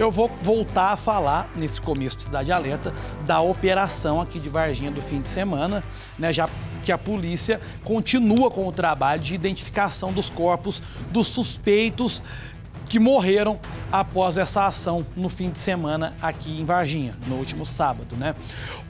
Eu vou voltar a falar nesse começo de Cidade Alerta da operação aqui de Varginha do fim de semana, né? Já que a polícia continua com o trabalho de identificação dos corpos dos suspeitos que morreram após essa ação no fim de semana aqui em Varginha, no último sábado, né?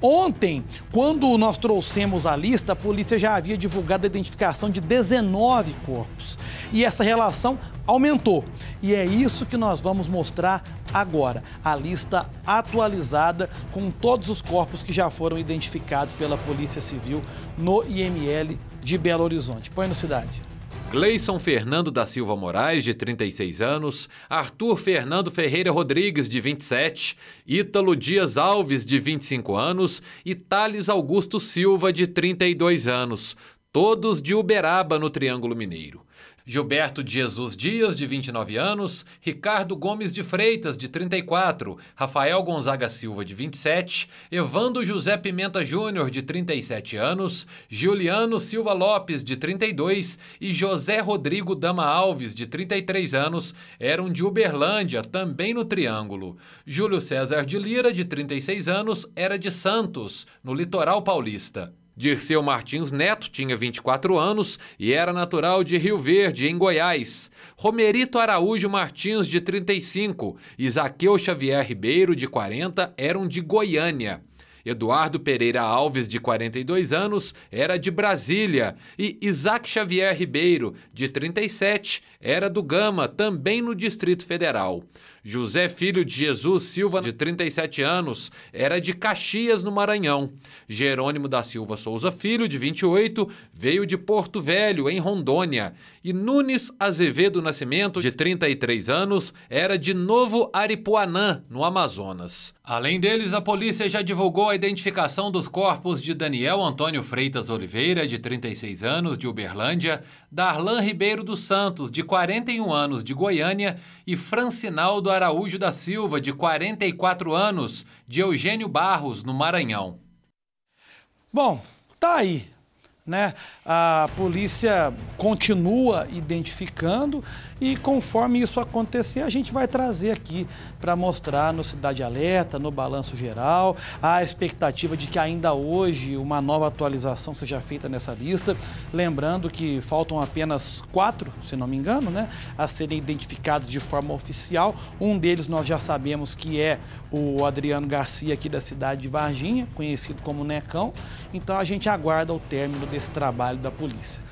Ontem, quando nós trouxemos a lista, a polícia já havia divulgado a identificação de 19 corpos. E essa relação aumentou. E é isso que nós vamos mostrar agora. A lista atualizada com todos os corpos que já foram identificados pela Polícia Civil no IML de Belo Horizonte. Põe no Cidade. Gleison Fernando da Silva Moraes, de 36 anos, Arthur Fernando Ferreira Rodrigues, de 27, Ítalo Dias Alves, de 25 anos e Thales Augusto Silva, de 32 anos, todos de Uberaba, no Triângulo Mineiro. Gilberto de Jesus Dias, de 29 anos, Ricardo Gomes de Freitas, de 34, Rafael Gonzaga Silva, de 27, Evando José Pimenta Júnior, de 37 anos, Juliano Silva Lopes, de 32 e José Rodrigo Dama Alves, de 33 anos, eram de Uberlândia, também no Triângulo. Júlio César de Lira, de 36 anos, era de Santos, no litoral paulista. Dirceu Martins Neto tinha 24 anos e era natural de Rio Verde, em Goiás. Romerito Araújo Martins, de 35, e Zaqueu Xavier Ribeiro, de 40, eram de Goiânia. Eduardo Pereira Alves, de 42 anos, era de Brasília. E Isaac Xavier Ribeiro, de 37, era do Gama, também no Distrito Federal. José Filho de Jesus Silva, de 37 anos, era de Caxias, no Maranhão. Jerônimo da Silva Souza Filho, de 28, veio de Porto Velho, em Rondônia. E Nunes Azevedo Nascimento, de 33 anos, era de Novo Aripuanã, no Amazonas. Além deles, a polícia já divulgou a identificação dos corpos de Daniel Antônio Freitas Oliveira, de 36 anos, de Uberlândia, Darlan Ribeiro dos Santos, de 41 anos, de Goiânia, e Francinaldo Araújo da Silva, de 44 anos, de Eugênio Barros, no Maranhão. Bom, tá aí. Né? A polícia continua identificando e conforme isso acontecer, a gente vai trazer aqui para mostrar no Cidade Alerta, no Balanço Geral, a expectativa de que ainda hoje uma nova atualização seja feita nessa lista. Lembrando que faltam apenas quatro, se não me engano, né? a serem identificados de forma oficial. Um deles nós já sabemos que é o Adriano Garcia aqui da cidade de Varginha, conhecido como Necão. Então a gente aguarda o término desse trabalho da polícia.